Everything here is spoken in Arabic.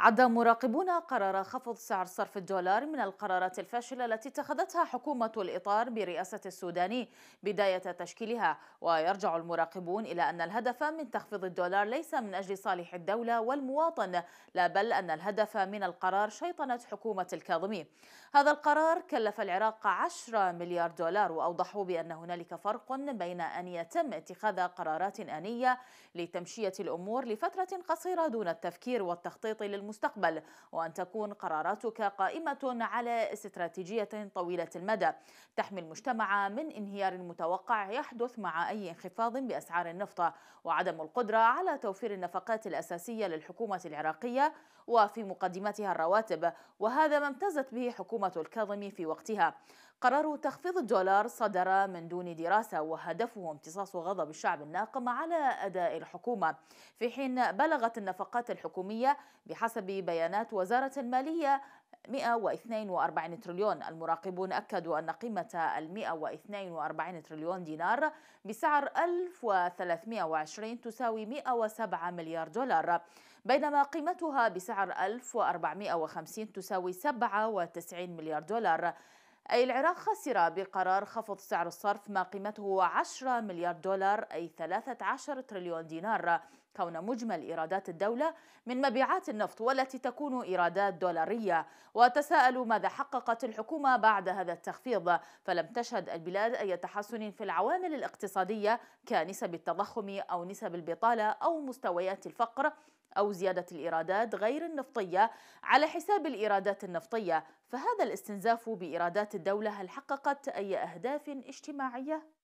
عد مراقبون قرار خفض سعر صرف الدولار من القرارات الفاشلة التي اتخذتها حكومة الإطار برئاسة السوداني بداية تشكيلها ويرجع المراقبون إلى أن الهدف من تخفيض الدولار ليس من أجل صالح الدولة والمواطن لا بل أن الهدف من القرار شيطنة حكومة الكاظمي هذا القرار كلف العراق 10 مليار دولار وأوضحوا بأن هنالك فرق بين أن يتم اتخاذ قرارات آنية لتمشية الأمور لفترة قصيرة دون التفكير والتخطيط للمستقبل المستقبل وأن تكون قراراتك قائمة على استراتيجية طويلة المدى تحمي المجتمع من انهيار متوقع يحدث مع أي انخفاض بأسعار النفط وعدم القدرة على توفير النفقات الأساسية للحكومة العراقية وفي مقدمتها الرواتب وهذا ما امتازت به حكومة الكاظمي في وقتها قرار تخفيض الدولار صدر من دون دراسة وهدفه امتصاص غضب الشعب الناقم على أداء الحكومة في حين بلغت النفقات الحكومية بحسب بحسب بيانات وزارة المالية 142 تريليون المراقبون أكدوا أن قيمة ال 142 تريليون دينار بسعر 1320 تساوي 107 مليار دولار بينما قيمتها بسعر 1450 تساوي 97 مليار دولار أي العراق خسر بقرار خفض سعر الصرف ما قيمته 10 مليار دولار أي 13 تريليون دينار كون مجمل إيرادات الدولة من مبيعات النفط والتي تكون إيرادات دولارية وتساءلوا ماذا حققت الحكومة بعد هذا التخفيض فلم تشهد البلاد أي تحسن في العوامل الاقتصادية كنسب التضخم أو نسب البطالة أو مستويات الفقر أو زيادة الإيرادات غير النفطية على حساب الإيرادات النفطية فهذا الاستنزاف بإيرادات الدولة هل حققت أي أهداف اجتماعية؟